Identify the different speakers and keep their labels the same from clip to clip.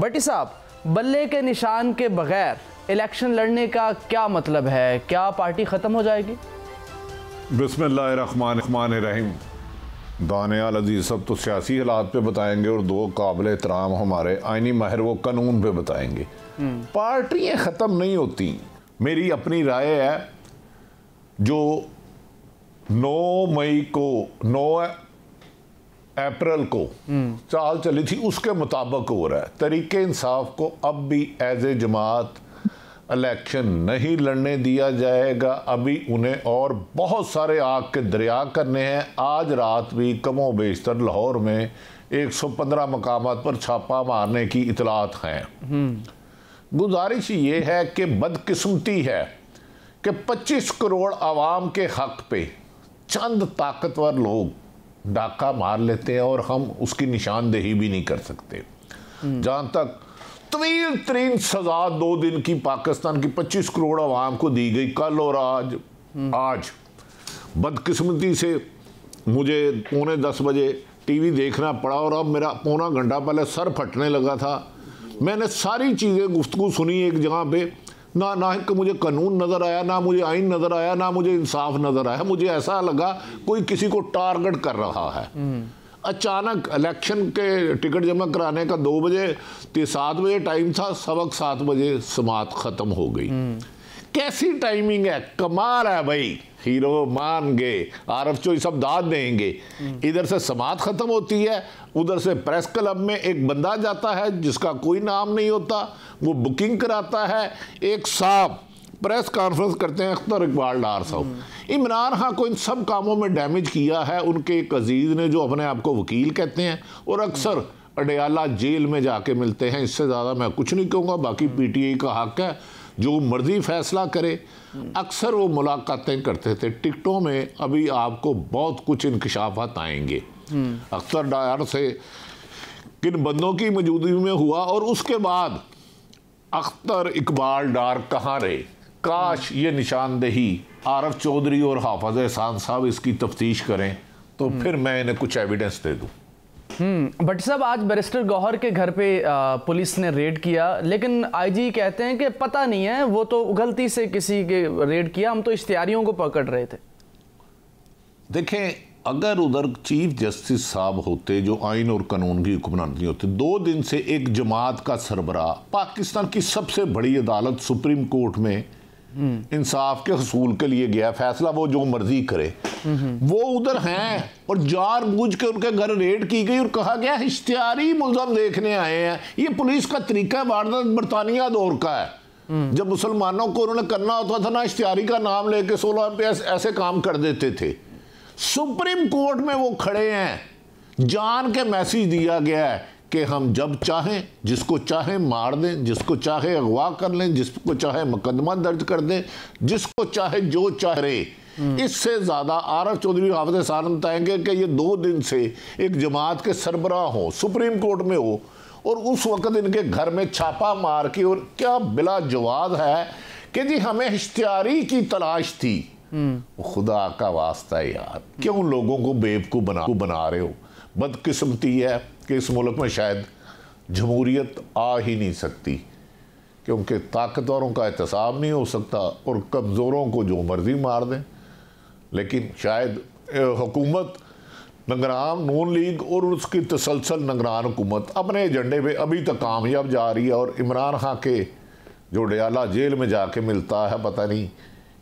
Speaker 1: भट्टी साहब बल्ले के निशान के बगैर इलेक्शन लड़ने का क्या मतलब है क्या पार्टी ख़त्म हो जाएगी बसमान रहीम दानियाल अजीज सब तो सियासी हालात पे बताएंगे और दो काबिल एहतराम हमारे आइनी माहिर वो कानून पे बताएंगे हम्म। पार्टियाँ ख़त्म नहीं होती मेरी अपनी राय है जो 9 मई को 9 अप्रैल को चाल चली थी उसके मुताबिक हो रहा है तरीके इंसाफ को अब भी एज ए जमात इलेक्शन नहीं लड़ने दिया जाएगा अभी उन्हें और बहुत सारे आग के दरिया करने हैं आज रात भी कमो बेशतर लाहौर में 115 मकाम पर छापा मारने की इतलात हैं गुजारिश ये है कि बदकिस्मती है कि 25 करोड़ आवाम के हक पे चंद ताकतवर लोग डाका मार लेते हैं और हम उसकी निशानदेही भी नहीं कर सकते जहाँ तक तवील तरीन सजा दो दिन की पाकिस्तान की पच्चीस करोड़ आवाम को दी गई कल और आज आज बदकिस्मती से मुझे पौने दस बजे टीवी देखना पड़ा और अब मेरा पौना घंटा पहले सर फटने लगा था मैंने सारी चीज़ें गुफ्तु सुनी एक जगह पे ना ना कि मुझे कानून नज़र आया ना मुझे आइन नज़र आया ना मुझे इंसाफ नज़र आया मुझे ऐसा लगा कोई किसी को टारगेट कर रहा है अचानक इलेक्शन के टिकट जमा कराने का दो बजे सात बजे टाइम था सबक सात बजे समात ख़त्म हो गई हम्म। कैसी टाइमिंग है कमाल है भाई हीरो मान गए आरफ चो सब दाद देंगे इधर से समात ख़त्म होती है उधर से प्रेस क्लब में एक बंदा जाता है जिसका कोई नाम नहीं होता वो बुकिंग कराता है एक साहब प्रेस कॉन्फ्रेंस करते हैं अख्तर इकबाल डार साहब इमरान खां को इन सब कामों में डैमेज किया है उनके एक अजीज़ ने जो अपने आप को वकील कहते हैं और अक्सर अडयाला जेल में जाके मिलते हैं इससे ज़्यादा मैं कुछ नहीं कहूँगा बाकी पीटीआई का हक है जो मर्जी फैसला करे अक्सर वो मुलाकातें करते थे टिकटों में अभी आपको बहुत कुछ इंकशाफ आएंगे अख्तर डायर से किन बंदों की मौजूदगी में हुआ और उसके बाद अख्तर इकबाल डार कहाँ रहे काश ये निशानदेही आरफ चौधरी और हाफज एहसान साहब इसकी तफ्तीश करें तो फिर मैं इन्हें कुछ एविडेंस दे दूँ बट हम्म, साहब आज बैरिस्टर गौहर के घर पे पुलिस ने रेड किया लेकिन आईजी कहते हैं कि पता नहीं है वो तो गलती से किसी के रेड किया हम तो इश्तियारियों को पकड़ रहे थे देखें अगर उधर चीफ जस्टिस साहब होते जो आइन और कानून की हुक्मरानी होते दो दिन से एक जमात का सरबराह पाकिस्तान की सबसे बड़ी अदालत सुप्रीम कोर्ट में हम्म। इंसाफ के हसूल के लिए गया फैसला वो जो मर्जी करे वो उधर हैं और जार बूझ के उनके घर रेड की गई और कहा गया इश्तियारी मुलजम देखने आए हैं ये पुलिस का तरीका वारदात बरतानिया दौर का है हम्म। जब मुसलमानों को उन्होंने करना होता था ना इश्तियारी का नाम लेके सोलह पे ऐसे काम कर देते थे सुप्रीम कोर्ट में वो खड़े हैं जान के मैसेज दिया गया है कि हम जब चाहें जिसको चाहे मार दें जिसको चाहे अगवा कर लें जिसको चाहे मुकदमा दर्ज कर दें जिसको चाहे जो चाह रहे हम्म। इससे ज़्यादा एफ चौधरी हाफज सारन कि ये दो दिन से एक जमात के सरबरा हो सुप्रीम कोर्ट में हो और उस वक्त इनके घर में छापा मार के और क्या बिला जवाब है कि जी हमें इश्तियारी की तलाश थी हम्म। खुदा का वास्ता यार क्यों लोगों को बेबकू बना बना रहे हो बदकिस्मती है कि इस मुल्क में शायद जमहूरीत आ ही नहीं सकती क्योंकि ताकतवरों का एहतसाब नहीं हो सकता और कमज़ोरों को जो मर्ज़ी मार दें लेकिन शायद हुकूमत नगरान नून लीग और उसकी तसलसल नगरान हुकूमत अपने एजेंडे पर अभी तक कामयाब जा रही है और इमरान खां के जो डयाला जेल में जाके मिलता है पता नहीं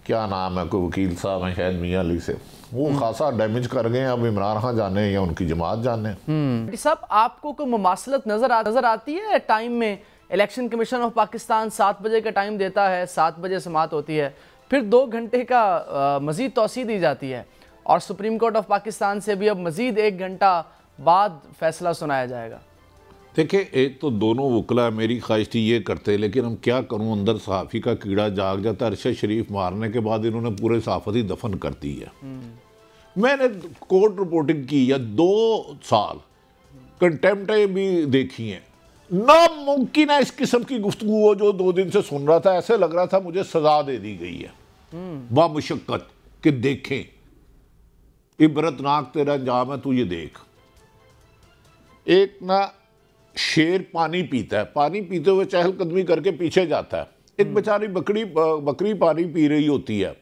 Speaker 1: क्या नाम है कोई वकील साहब है शायद मियाँ अली से वो खासा डैमेज कर गए अब इमरान खान जाने या उनकी जमात जाने हम्म। सब आपको कोई मुमासलत नजर आ, नजर आती है टाइम में इलेक्शन कमीशन ऑफ पाकिस्तान सात बजे का टाइम देता है सात बजे समात होती है फिर दो घंटे का मजीद तोसी दी जाती है और सुप्रीम कोर्ट ऑफ पाकिस्तान से भी अब मजीद एक घंटा बाद फैसला सुनाया जाएगा देखिए एक तो दोनों वकला मेरी ख्वाहिश थी ये करते लेकिन हम क्या करूँ अंदर सहाफ़ी का कीड़ा जाग जाता अरशद शरीफ मारने के बाद इन्होंने पूरे सहाफती दफन कर दी है हम्म। मैंने कोर्ट रिपोर्टिंग की या दो साल कंटेम्पटें भी देखी हैं नामुमकिन है इस किस्म की गुफ्तु हो जो दो दिन से सुन रहा था ऐसे लग रहा था मुझे सजा दे दी गई है हम्म। बामुशक्कत कि देखें इबरतनाक तेरा अंजाम है तू ये देख एक ना शेर पानी पीता है पानी पीते हुए चहलकदमी करके पीछे जाता है एक हम्म। बेचारी बकरी बकरी पानी पी रही होती है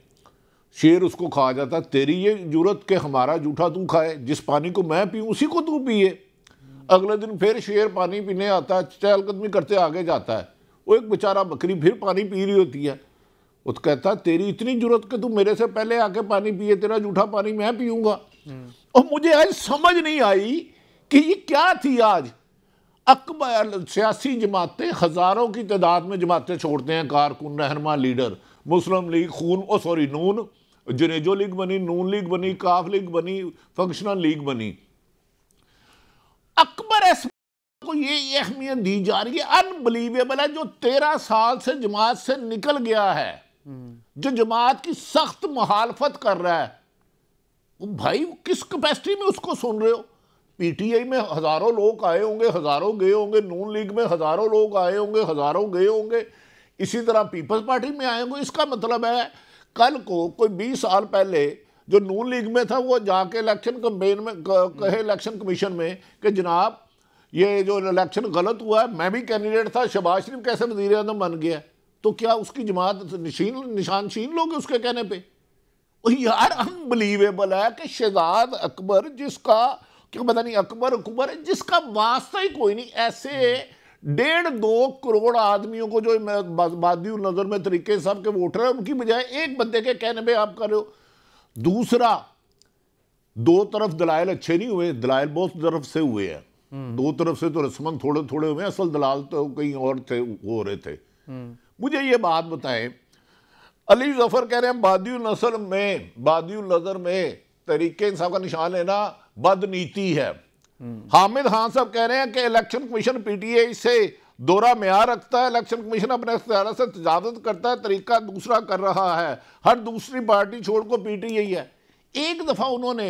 Speaker 1: शेर उसको खा जाता है तेरी ये जरूरत के हमारा जूठा तू खाए जिस पानी को मैं पीऊँ उसी को तू पिए अगले दिन फिर शेर पानी पीने आता है चहलकदमी करते आगे जाता है वो एक बेचारा बकरी फिर पानी पी रही होती है वो तो कहता तेरी इतनी जरूरत कि तू मेरे से पहले आके पानी पिए तेरा जूठा पानी मैं पीऊँगा हम्म। और मुझे आज समझ नहीं आई कि ये क्या थी आज अकबर सियासी जमातें हज़ारों की तादाद में जमातें छोड़ते हैं कारकुन रहनमा लीडर मुस्लिम लीग खून ओ सॉरी नून जनेजो लीग बनी नून लीग बनी काफ लीग बनी फंक्शनल लीग बनी अकबर एस को ये अहमियत दी जा रही है अनबिलीवेबल है जो तेरह साल से जमात से निकल गया है हम्म। जो जमात की सख्त मुहालफत कर रहा है भाई किस कैपेसिटी में उसको सुन रहे हो पीटीआई में हज़ारों लोग आए होंगे हज़ारों गए होंगे नून लीग में हज़ारों लोग आए होंगे हज़ारों गए होंगे इसी तरह पीपल्स पार्टी में आए होंगे इसका मतलब है कल को कोई बीस साल पहले जो नून लीग में था वो जाके इलेक्शन कम्पेन में कहे इलेक्शन कमीशन में कि जनाब ये जो इलेक्शन गलत हुआ है मैं भी कैंडिडेट था शबाज शरीफ कैसे वजीर अजम बन गया तो क्या उसकी जमात निशीन निशानशीन लोग उसके कहने पर यार अनबिलीवेबल है कि शहजाद अकबर जिसका क्यों पता नहीं अकबर अकबर जिसका वास्ता ही कोई नहीं ऐसे डेढ़ दो करोड़ आदमियों को जो बादी नजर में तरीके सब के वोटर हैं उनकी बजाय एक बंदे के कहने पे आप कर रहे हो दूसरा दो तरफ दलायल अच्छे नहीं हुए दलायल बहुत तरफ से हुए हैं हम्म। दो तरफ से तो रस्मन थोड़े थोड़े हुए असल दलाल तो कहीं और थे हो रहे थे हम्म। मुझे ये बात बताएं अली जफर कह रहे हैं बादी नसल में बादी नजर में तरीके इंसाफ का निशान है ना बदनीति है हामिद खान साहब कह रहे हैं कि इलेक्शन कमीशन पीटीए से दौरा म्यार रखता है इलेक्शन कमीशन अपने से तजावत करता है तरीका दूसरा कर रहा है हर दूसरी पार्टी छोड़ को पीटी यही है एक दफ़ा उन्होंने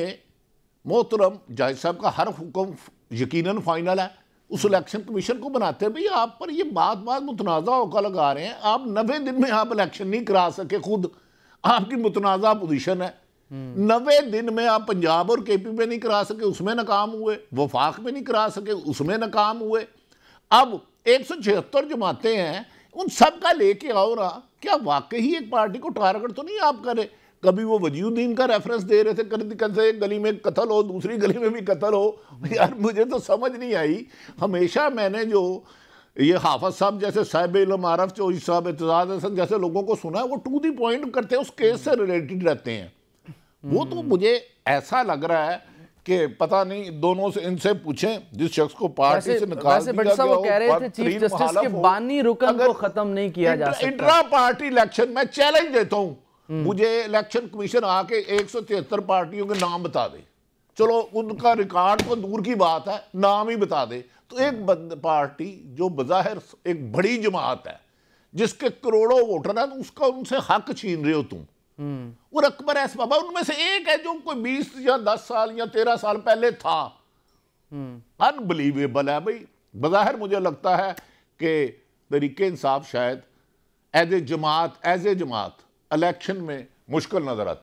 Speaker 1: मोहतरम जायद साहब का हर हुक्म यकीन फाइनल है उस इलेक्शन कमीशन को बनाते हैं भाई आप पर ये बात बात मुतनाज़ा होकर लगा रहे हैं आप नबे दिन में आप इलेक्शन नहीं करा सके खुद आपकी मुतनाज़ा पोजीशन है नवे दिन में आप पंजाब और केपी में नहीं करा सके उसमें नाकाम हुए वफाक में नहीं करा सके उसमें नाकाम हुए अब एक सौ छिहत्तर जमाते हैं उन सब का लेके आओ रहा क्या वाकई ही एक पार्टी को टारगेट तो नहीं आप करे कभी वो वजीउद्दीन का रेफरेंस दे रहे थे कैसे एक गली में कत्ल हो दूसरी गली में भी कत्ल हो यार मुझे तो समझ नहीं आई हमेशा मैंने जो ये हाफज साहब जैसे साहब इलम आरफ चौधरी साहब एतजाज हसन जैसे लोगों को सुना है वो टू दी पॉइंट करते हैं उस केस से रिलेटेड रहते हैं वो तो हम्म। मुझे ऐसा लग रहा है कि पता नहीं दोनों से इनसे पूछें जिस शख्स को पार्टी से निकाल दिया गया वो कह रहे थे चीफ जस्टिस के बानी रुकन को खत्म नहीं किया जा सकता इंट्रा पार्टी इलेक्शन में चैलेंज देता हूं हम्म। मुझे इलेक्शन कमीशन आके एक पार्टियों के नाम बता दे चलो उनका रिकॉर्ड तो दूर की बात है नाम ही बता दे तो एक पार्टी जो बज़ाहिर एक बड़ी जमात है जिसके करोड़ों वोटर है तो उसका उनसे हक छीन रहे हो तुम वो अकबर एस बाबा उनमें से एक है जो कोई बीस या दस साल या तेरह साल पहले था अनबिलीवेबल है भाई बज़ाहिर मुझे लगता है कि तरीके इंसाफ शायद एज ए जमात एज ए जमात इलेक्शन में मुश्किल नज़र आती